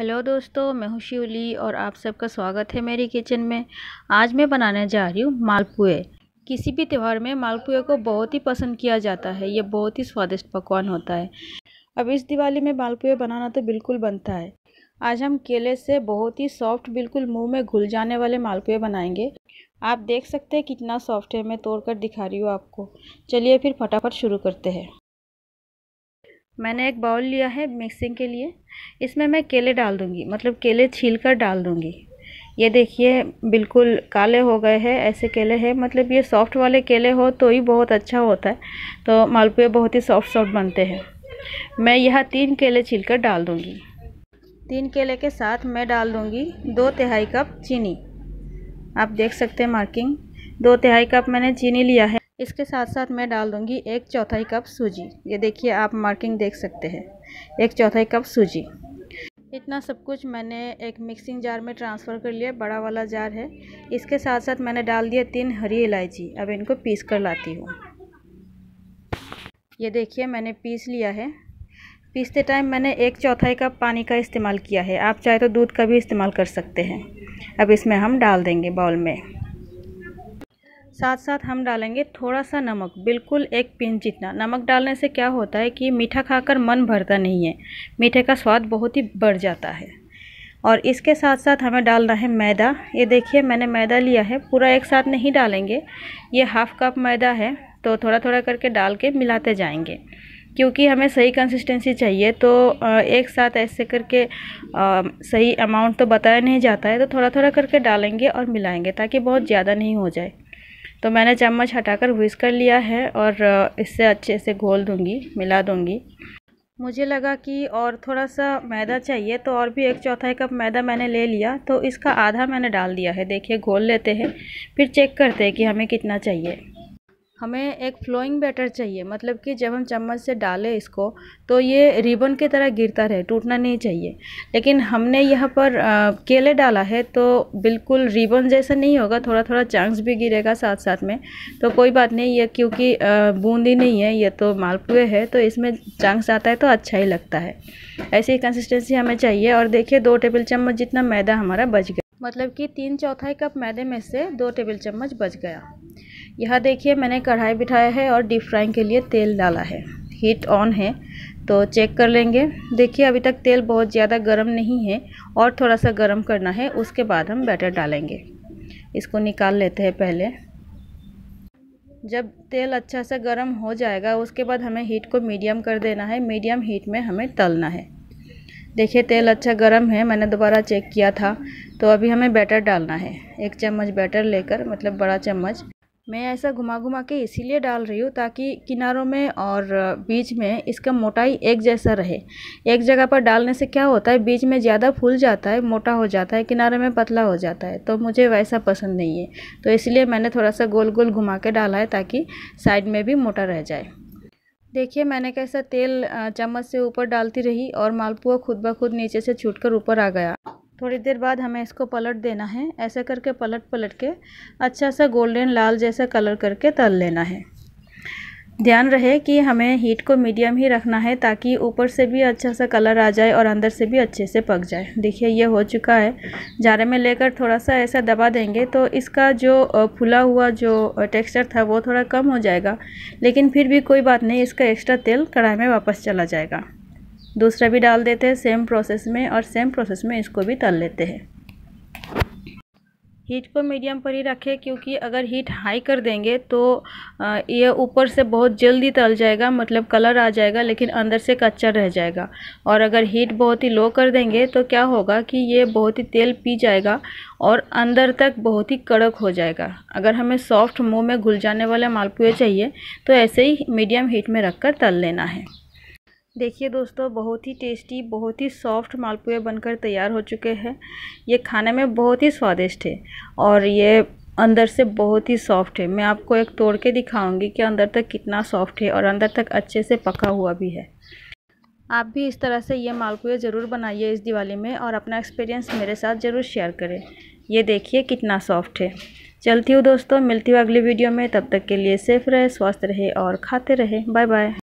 hello दोस्तों मैं हूँ शिवली और आप सबका स्वागत है मेरी किचन में आज मैं बनाने जा रही हूँ मालपुए किसी भी त्यौहार में मालपुए को बहुत ही पसंद किया जाता है यह बहुत ही स्वादिष्ट पकवान होता है अब इस दिवाली में मालपुए बनाना तो बिल्कुल बनता है आज हम केले से बहुत ही सॉफ्ट बिल्कुल मुँह में घुल जाने वाले मालपुए बनाएंगे आप देख सकते हैं कितना सॉफ्ट है मैं तोड़ कर दिखा रही हूँ आपको चलिए फिर फटाफट शुरू करते हैं मैंने एक बाउल लिया है मिक्सिंग के लिए इसमें मैं केले डाल दूँगी मतलब केले छील कर डाल दूँगी ये देखिए बिल्कुल काले हो गए हैं ऐसे केले हैं मतलब ये सॉफ्ट वाले केले हो तो ही बहुत अच्छा होता है तो मालपुए बहुत ही सॉफ्ट सॉफ्ट बनते हैं मैं यह तीन केले छील कर डाल दूँगी तीन केले के साथ मैं डाल दूँगी दो तिहाई कप चीनी आप देख सकते हैं मार्किंग दो तिहाई कप मैंने चीनी लिया है इसके साथ साथ मैं डाल दूँगी एक चौथाई कप सूजी ये देखिए आप मार्किंग देख सकते हैं एक चौथाई कप सूजी इतना सब कुछ मैंने एक मिक्सिंग जार में ट्रांसफ़र कर लिया बड़ा वाला जार है इसके साथ साथ मैंने डाल दिया तीन हरी इलायची अब इनको पीस कर लाती हूँ ये देखिए मैंने पीस लिया है पीसते टाइम मैंने एक चौथाई कप पानी का इस्तेमाल किया है आप चाहे तो दूध का भी इस्तेमाल कर सकते हैं अब इसमें हम डाल देंगे बाउल में साथ साथ हम डालेंगे थोड़ा सा नमक बिल्कुल एक पिंच जितना नमक डालने से क्या होता है कि मीठा खाकर मन भरता नहीं है मीठे का स्वाद बहुत ही बढ़ जाता है और इसके साथ साथ हमें डालना है मैदा ये देखिए मैंने मैदा लिया है पूरा एक साथ नहीं डालेंगे ये हाफ़ कप मैदा है तो थोड़ा थोड़ा करके डाल के मिलाते जाएंगे क्योंकि हमें सही कंसिस्टेंसी चाहिए तो एक साथ ऐसे करके सही अमाउंट तो बताया नहीं जाता है तो थोड़ा थोड़ा करके डालेंगे और मिलाएंगे ताकि बहुत ज़्यादा नहीं हो जाए तो मैंने चम्मच हटाकर वीस कर लिया है और इससे अच्छे से घोल दूँगी मिला दूँगी मुझे लगा कि और थोड़ा सा मैदा चाहिए तो और भी एक चौथाई कप मैदा मैंने ले लिया तो इसका आधा मैंने डाल दिया है देखिए घोल लेते हैं फिर चेक करते हैं कि हमें कितना चाहिए हमें एक फ्लोइंग बैटर चाहिए मतलब कि जब हम चम्मच से डालें इसको तो ये रिबन की तरह गिरता रहे टूटना नहीं चाहिए लेकिन हमने यहाँ पर आ, केले डाला है तो बिल्कुल रिबन जैसा नहीं होगा थोड़ा थोड़ा चांस भी गिरेगा साथ साथ में तो कोई बात नहीं ये क्योंकि बूंदी नहीं है ये तो मालपुए है तो इसमें चांस आता है तो अच्छा ही लगता है ऐसी कंसिस्टेंसी हमें चाहिए और देखिए दो टेबल चम्मच जितना मैदा हमारा बच गया मतलब कि तीन चौथाई कप मैदे में से दो टेबल चम्मच बच गया यहाँ देखिए मैंने कढ़ाई बिठाया है और डीप फ्राइंग के लिए तेल डाला है हीट ऑन है तो चेक कर लेंगे देखिए अभी तक तेल बहुत ज़्यादा गर्म नहीं है और थोड़ा सा गर्म करना है उसके बाद हम बैटर डालेंगे इसको निकाल लेते हैं पहले जब तेल अच्छा सा गर्म हो जाएगा उसके बाद हमें हीट को मीडियम कर देना है मीडियम हीट में हमें तलना है देखिए तेल अच्छा गर्म है मैंने दोबारा चेक किया था तो अभी हमें बैटर डालना है एक चम्मच बैटर लेकर मतलब बड़ा चम्मच मैं ऐसा घुमा घुमा के इसीलिए डाल रही हूँ ताकि किनारों में और बीच में इसका मोटाई एक जैसा रहे एक जगह पर डालने से क्या होता है बीच में ज़्यादा फूल जाता है मोटा हो जाता है किनारे में पतला हो जाता है तो मुझे वैसा पसंद नहीं है तो इसलिए मैंने थोड़ा सा गोल गोल घुमा के डाला है ताकि साइड में भी मोटा रह जाए देखिए मैंने कैसा तेल चम्मच से ऊपर डालती रही और मालपुआ खुद ब खुद नीचे से छूट ऊपर आ गया थोड़ी देर बाद हमें इसको पलट देना है ऐसे करके पलट पलट के अच्छा सा गोल्डन लाल जैसा कलर करके तल लेना है ध्यान रहे कि हमें हीट को मीडियम ही रखना है ताकि ऊपर से भी अच्छा सा कलर आ जाए और अंदर से भी अच्छे से पक जाए देखिए ये हो चुका है जारे में लेकर थोड़ा सा ऐसा दबा देंगे तो इसका जो फुला हुआ जो टेक्सचर था वो थोड़ा कम हो जाएगा लेकिन फिर भी कोई बात नहीं इसका एक्स्ट्रा तेल कढ़ाई में वापस चला जाएगा दूसरा भी डाल देते हैं सेम प्रोसेस में और सेम प्रोसेस में इसको भी तल लेते हैं हीट को मीडियम पर ही रखें क्योंकि अगर हीट हाई कर देंगे तो ये ऊपर से बहुत जल्दी तल जाएगा मतलब कलर आ जाएगा लेकिन अंदर से कच्चा रह जाएगा और अगर हीट बहुत ही लो कर देंगे तो क्या होगा कि ये बहुत ही तेल पी जाएगा और अंदर तक बहुत ही कड़क हो जाएगा अगर हमें सॉफ्ट मुंह में घुल जाने वाले मालपुए चाहिए तो ऐसे ही मीडियम हीट में कर तल लेना है देखिए दोस्तों बहुत ही टेस्टी बहुत ही सॉफ्ट मालपुए बनकर तैयार हो चुके हैं ये खाने में बहुत ही स्वादिष्ट है और ये अंदर से बहुत ही सॉफ्ट है मैं आपको एक तोड़ के दिखाऊंगी कि अंदर तक कितना सॉफ्ट है और अंदर तक अच्छे से पका हुआ भी है आप भी इस तरह से ये मालपुए ज़रूर बनाइए इस दिवाली में और अपना एक्सपीरियंस मेरे साथ ज़रूर शेयर करें ये देखिए कितना सॉफ्ट है चलती हूँ दोस्तों मिलती हूँ अगली वीडियो में तब तक के लिए सेफ रहे स्वस्थ रहे और खाते रहे बाय बाय